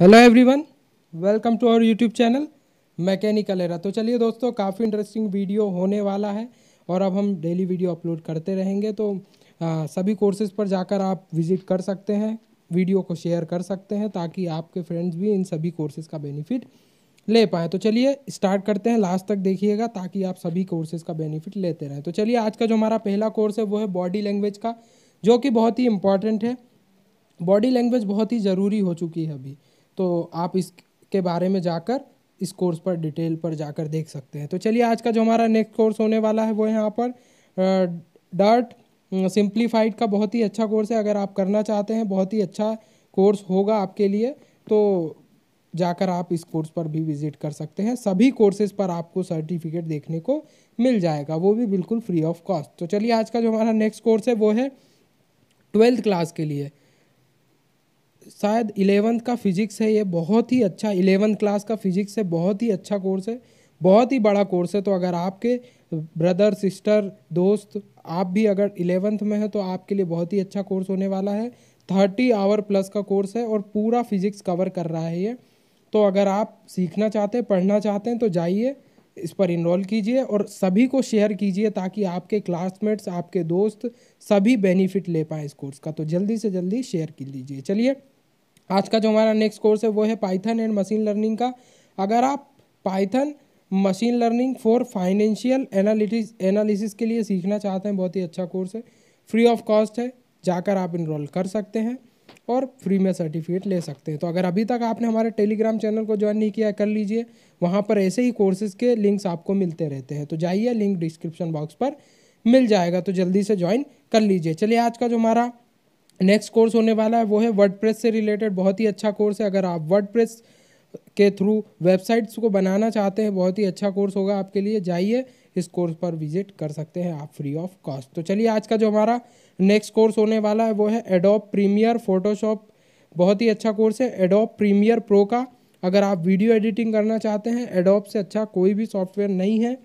hello everyone welcome to our YouTube channel mechanical era तो चलिए दोस्तों काफ़ी इंटरेस्टिंग वीडियो होने वाला है और अब हम डेली वीडियो अपलोड करते रहेंगे तो आ, सभी कोर्सेज पर जाकर आप विजिट कर सकते हैं वीडियो को शेयर कर सकते हैं ताकि आपके फ्रेंड्स भी इन सभी कोर्सेज का बेनिफिट ले पाएँ तो चलिए स्टार्ट करते हैं लास्ट तक देखिएगा ताकि आप सभी कोर्सेज का बेनिफिट लेते रहें तो चलिए आज का जो हमारा पहला कोर्स है वो है बॉडी लैंग्वेज का जो कि बहुत ही इंपॉर्टेंट है बॉडी लैंग्वेज बहुत ही ज़रूरी हो चुकी है अभी तो आप इसके बारे में जाकर इस कोर्स पर डिटेल पर जाकर देख सकते हैं तो चलिए आज का जो हमारा नेक्स्ट कोर्स होने वाला है वो यहाँ पर डर्ट सिंप्लीफाइड का बहुत ही अच्छा कोर्स है अगर आप करना चाहते हैं बहुत ही अच्छा कोर्स होगा आपके लिए तो जाकर आप इस कोर्स पर भी विज़िट कर सकते हैं सभी कोर्सेज पर आपको सर्टिफिकेट देखने को मिल जाएगा वो भी बिल्कुल फ्री ऑफ कॉस्ट तो चलिए आज का जो हमारा नेक्स्ट कोर्स है वो है ट्वेल्थ क्लास के लिए शायद इलेवंथ का फिजिक्स है ये बहुत ही अच्छा इलेवंथ क्लास का फिजिक्स है बहुत ही अच्छा कोर्स है बहुत ही बड़ा कोर्स है तो अगर आपके ब्रदर सिस्टर दोस्त आप भी अगर इलेवंथ में है तो आपके लिए बहुत ही अच्छा कोर्स होने वाला है थर्टी आवर प्लस का कोर्स है और पूरा फिजिक्स कवर कर रहा है ये तो अगर आप सीखना चाहते हैं पढ़ना चाहते हैं तो जाइए इस पर इनरोल कीजिए और सभी को शेयर कीजिए ताकि आपके क्लासमेट्स आपके दोस्त सभी बेनिफिट ले पाएँ इस कोर्स का तो जल्दी से जल्दी शेयर कर लीजिए चलिए आज का जो हमारा नेक्स्ट कोर्स है वो है पाइथन एंड मशीन लर्निंग का अगर आप Python machine learning for financial analytics analysis के लिए सीखना चाहते हैं बहुत ही अच्छा कोर्स है फ्री ऑफ कॉस्ट है जाकर आप इनरोल कर सकते हैं और फ्री में सर्टिफिकेट ले सकते हैं तो अगर अभी तक आपने हमारे टेलीग्राम चैनल को ज्वाइन नहीं किया कर लीजिए वहाँ पर ऐसे ही कोर्सेज़ के लिंक्स आपको मिलते रहते हैं तो जाइए लिंक डिस्क्रिप्शन बॉक्स पर मिल जाएगा तो जल्दी से ज्वाइन कर लीजिए चलिए आज का जो हमारा नेक्स्ट कोर्स होने वाला है वो है वर्ड से रिलेटेड बहुत ही अच्छा कोर्स है अगर आप वर्ड के थ्रू वेबसाइट्स को बनाना चाहते हैं बहुत ही अच्छा कोर्स होगा आपके लिए जाइए इस कोर्स पर विजिट कर सकते हैं आप फ्री ऑफ कॉस्ट तो चलिए आज का जो हमारा नेक्स्ट कोर्स होने वाला है वो है एडोप प्रीमियर फोटोशॉप बहुत ही अच्छा कोर्स है एडोप प्रीमियर प्रो का अगर आप वीडियो एडिटिंग करना चाहते हैं एडोप से अच्छा कोई भी सॉफ्टवेयर नहीं है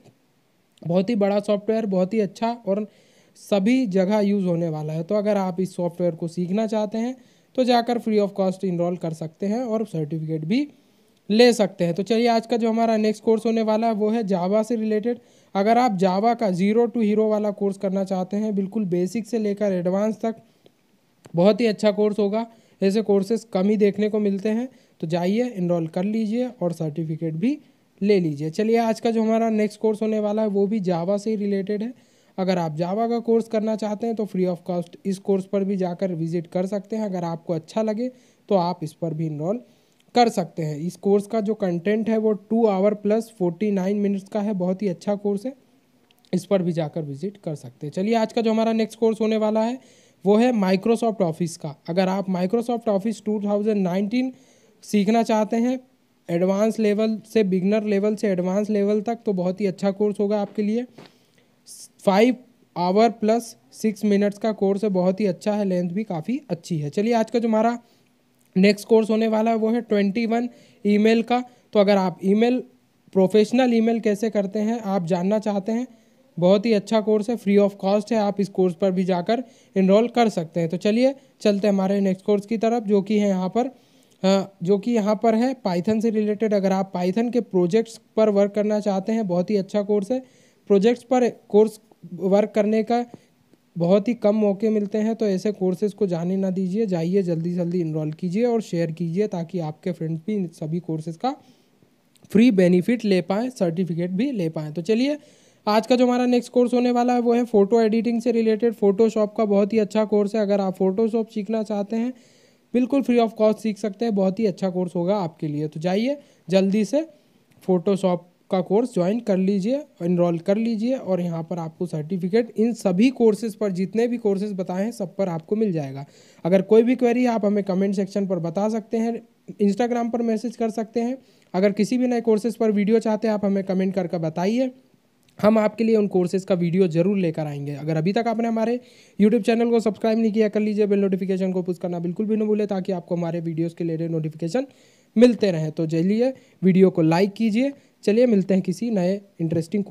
बहुत ही बड़ा सॉफ्टवेयर बहुत ही अच्छा और सभी जगह यूज़ होने वाला है तो अगर आप इस सॉफ्टवेयर को सीखना चाहते हैं तो जाकर फ्री ऑफ कॉस्ट इनरोल कर सकते हैं और सर्टिफिकेट भी ले सकते हैं तो चलिए आज का जो हमारा नेक्स्ट कोर्स होने वाला है वो है जावा से रिलेटेड अगर आप जावा का ज़ीरो टू हीरो वाला कोर्स करना चाहते हैं बिल्कुल बेसिक से लेकर एडवांस तक बहुत ही अच्छा कोर्स होगा ऐसे कोर्सेस कम ही देखने को मिलते हैं तो जाइए इनरोल कर लीजिए और सर्टिफिकेट भी ले लीजिए चलिए आज का जो हमारा नेक्स्ट कोर्स होने वाला है वो भी जावा से ही रिलेटेड है अगर आप जावा का कोर्स करना चाहते हैं तो फ्री ऑफ कॉस्ट इस कोर्स पर भी जाकर विजिट कर सकते हैं अगर आपको अच्छा लगे तो आप इस पर भी इनरोल कर सकते हैं इस कोर्स का जो कंटेंट है वो two hour plus forty nine minutes का है बहुत ही अच्छा कोर्स है इस पर भी जाकर विजिट कर सकते हैं चलिए आज का जो हमारा नेक्स्ट कोर्स होने वाला है वो है माइक्रोसॉफ्ट ऑफिस का अगर आप माइक्रोसॉफ्ट ऑफिस 2019 सीखना चाहते हैं एडवांस लेवल से बिगनर लेवल से एडवांस लेवल तक तो बहुत ही अच्छा कोर्स होगा आपके लिए five hour plus six minutes का कोर्स है बहुत ही अच्छा है लेंथ भी काफ़ी अच्छी है चलिए आज का जो हमारा नेक्स्ट कोर्स होने वाला है वो है ट्वेंटी वन ई का तो अगर आप ई प्रोफेशनल ई कैसे करते हैं आप जानना चाहते हैं बहुत ही अच्छा कोर्स है फ्री ऑफ कॉस्ट है आप इस कोर्स पर भी जाकर इनरोल कर सकते हैं तो चलिए चलते हैं हमारे नेक्स्ट कोर्स की तरफ जो कि है यहाँ पर जो कि यहाँ पर है पाइथन से रिलेटेड अगर आप पाइथन के प्रोजेक्ट्स पर वर्क करना चाहते हैं बहुत ही अच्छा कोर्स है प्रोजेक्ट्स पर कोर्स वर्क करने का बहुत ही कम मौके मिलते हैं तो ऐसे कोर्सेज को जाने ना दीजिए जाइए जल्दी जल्दी इनरोल कीजिए और शेयर कीजिए ताकि आपके फ्रेंड्स भी इन सभी कोर्सेज का फ्री बेनिफिट ले पाएँ सर्टिफिकेट भी ले पाएँ तो चलिए आज का जो हमारा नेक्स्ट कोर्स होने वाला है वो है फ़ोटो एडिटिंग से रिलेटेड फ़ोटोशॉप का बहुत ही अच्छा कोर्स है अगर आप फ़ोटोशॉप सीखना चाहते हैं बिल्कुल फ्री ऑफ कॉस्ट सीख सकते हैं बहुत ही अच्छा कोर्स होगा आपके लिए तो जाइए जल्दी से फ़ोटोशॉप का कोर्स ज्वाइन कर लीजिए इनरोल कर लीजिए और यहाँ पर आपको सर्टिफिकेट इन सभी कोर्सेज पर जितने भी कोर्सेज बताए हैं सब पर आपको मिल जाएगा अगर कोई भी क्वेरी आप हमें कमेंट सेक्शन पर बता सकते हैं इंस्टाग्राम पर मैसेज कर सकते हैं अगर किसी भी नए कोर्सेज पर वीडियो चाहते हैं आप हमें कमेंट करके बताइए हम आपके लिए उन कोर्सेज का वीडियो जरूर लेकर आएंगे अगर अभी तक आपने हमारे यूट्यूब चैनल को सब्सक्राइब नहीं किया कर लीजिए बेल नोटिफिकेशन को पुश करना बिल्कुल भी ना भूले ताकि आपको हमारे वीडियोज़ के लिए नोटिफिकेशन मिलते रहें तो चलिए वीडियो को लाइक कीजिए चलिए मिलते हैं किसी नए इंटरेस्टिंग